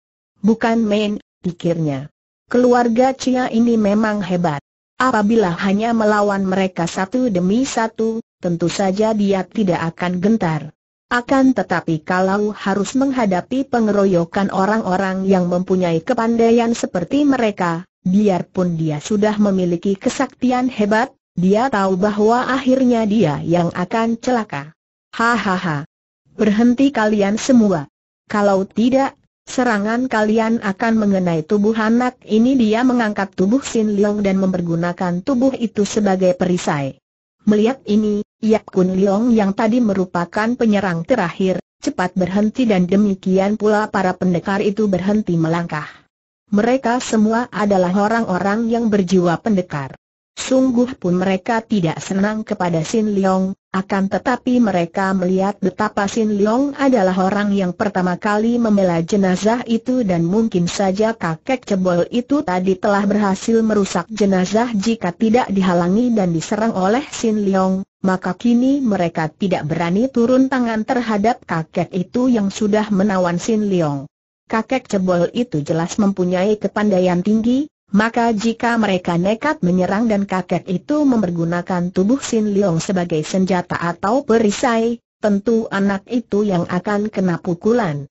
Bukan main, pikirnya. Keluarga Cia ini memang hebat. Apabila hanya melawan mereka satu demi satu, tentu saja dia tidak akan gentar. Akan tetapi kalau harus menghadapi pengeroyokan orang-orang yang mempunyai kepandaian seperti mereka, biarpun dia sudah memiliki kesaktian hebat, dia tahu bahwa akhirnya dia yang akan celaka. Hahaha. Berhenti kalian semua. Kalau tidak, Serangan kalian akan mengenai tubuh anak ini Dia mengangkat tubuh Sin Leong dan mempergunakan tubuh itu sebagai perisai Melihat ini, Yap Kun Leong yang tadi merupakan penyerang terakhir, cepat berhenti dan demikian pula para pendekar itu berhenti melangkah Mereka semua adalah orang-orang yang berjiwa pendekar Sungguh pun mereka tidak senang kepada Sin Leong, akan tetapi mereka melihat betapa Sin Leong adalah orang yang pertama kali membela jenazah itu dan mungkin saja kakek cebol itu tadi telah berhasil merusak jenazah jika tidak dihalangi dan diserang oleh Sin Leong, maka kini mereka tidak berani turun tangan terhadap kakek itu yang sudah menawan Sin Leong. Kakek cebol itu jelas mempunyai kepandaian tinggi, maka jika mereka nekat menyerang dan kakek itu mempergunakan tubuh Sin Leong sebagai senjata atau perisai, tentu anak itu yang akan kena pukulan.